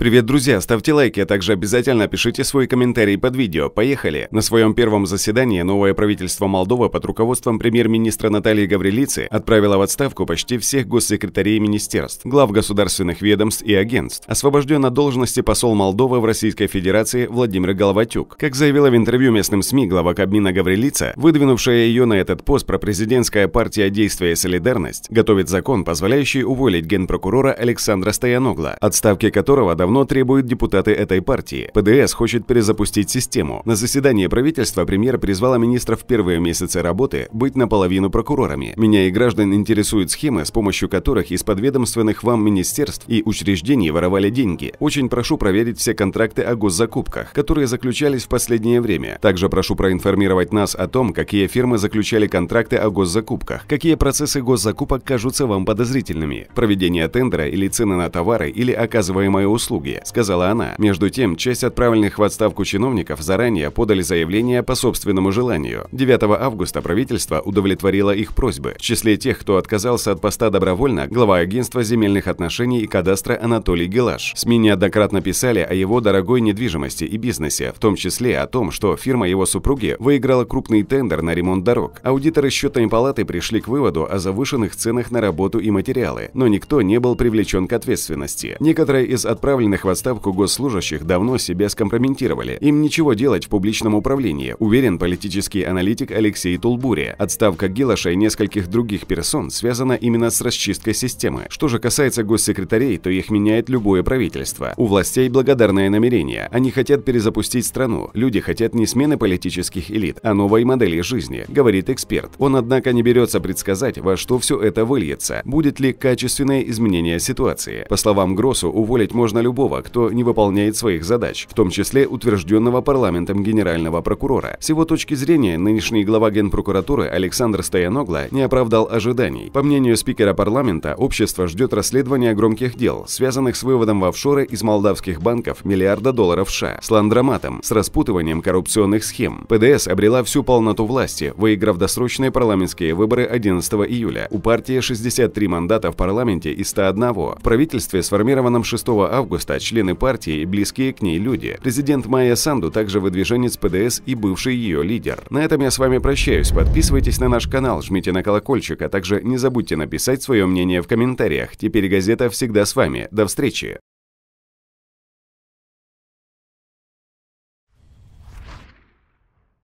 Привет, друзья! Ставьте лайки, а также обязательно пишите свой комментарий под видео. Поехали! На своем первом заседании новое правительство Молдовы под руководством премьер-министра Натальи Гаврилицы отправило в отставку почти всех госсекретарей министерств, глав государственных ведомств и агентств. Освобожден от должности посол Молдовы в Российской Федерации Владимир Головатюк. Как заявила в интервью местным СМИ глава Кабмина Гаврилица, выдвинувшая ее на этот пост про президентская партия «Действие и солидарность» готовит закон, позволяющий уволить генпрокурора Александра Стояногла, отставки которого давно равно требуют депутаты этой партии. ПДС хочет перезапустить систему. На заседании правительства премьер призвала министров в первые месяцы работы быть наполовину прокурорами. Меня и граждан интересуют схемы, с помощью которых из подведомственных вам министерств и учреждений воровали деньги. Очень прошу проверить все контракты о госзакупках, которые заключались в последнее время. Также прошу проинформировать нас о том, какие фирмы заключали контракты о госзакупках, какие процессы госзакупок кажутся вам подозрительными, проведение тендера или цены на товары или оказываемые услуги округе», – сказала она. Между тем, часть отправленных в отставку чиновников заранее подали заявление по собственному желанию. 9 августа правительство удовлетворило их просьбы. В числе тех, кто отказался от поста добровольно, глава агентства земельных отношений и кадастра Анатолий Гелаш. СМИ неоднократно писали о его дорогой недвижимости и бизнесе, в том числе о том, что фирма его супруги выиграла крупный тендер на ремонт дорог. Аудиторы счетной палаты пришли к выводу о завышенных ценах на работу и материалы, но никто не был привлечен к ответственности. Некоторые из отправленных отправленных в отставку госслужащих давно себя скомпрометировали. Им ничего делать в публичном управлении, уверен политический аналитик Алексей Тулбурия. Отставка Гелаша и нескольких других персон связана именно с расчисткой системы. Что же касается госсекретарей, то их меняет любое правительство. У властей благодарное намерение. Они хотят перезапустить страну. Люди хотят не смены политических элит, а новой модели жизни, говорит эксперт. Он, однако, не берется предсказать, во что все это выльется. Будет ли качественное изменение ситуации? По словам Гросу, уволить можно любого любого, кто не выполняет своих задач, в том числе утвержденного парламентом генерального прокурора. С его точки зрения, нынешний глава Генпрокуратуры Александр Стояногла не оправдал ожиданий. По мнению спикера парламента, общество ждет расследования громких дел, связанных с выводом в офшоры из молдавских банков миллиарда долларов США, с ландроматом, с распутыванием коррупционных схем. ПДС обрела всю полноту власти, выиграв досрочные парламентские выборы 11 июля. У партии 63 мандата в парламенте и 101. В правительстве, сформированном 6 августа, Форпоста, члены партии и близкие к ней люди. Президент Майя Санду также выдвиженец ПДС и бывший ее лидер. На этом я с вами прощаюсь. Подписывайтесь на наш канал, жмите на колокольчик, а также не забудьте написать свое мнение в комментариях. Теперь газета всегда с вами. До встречи!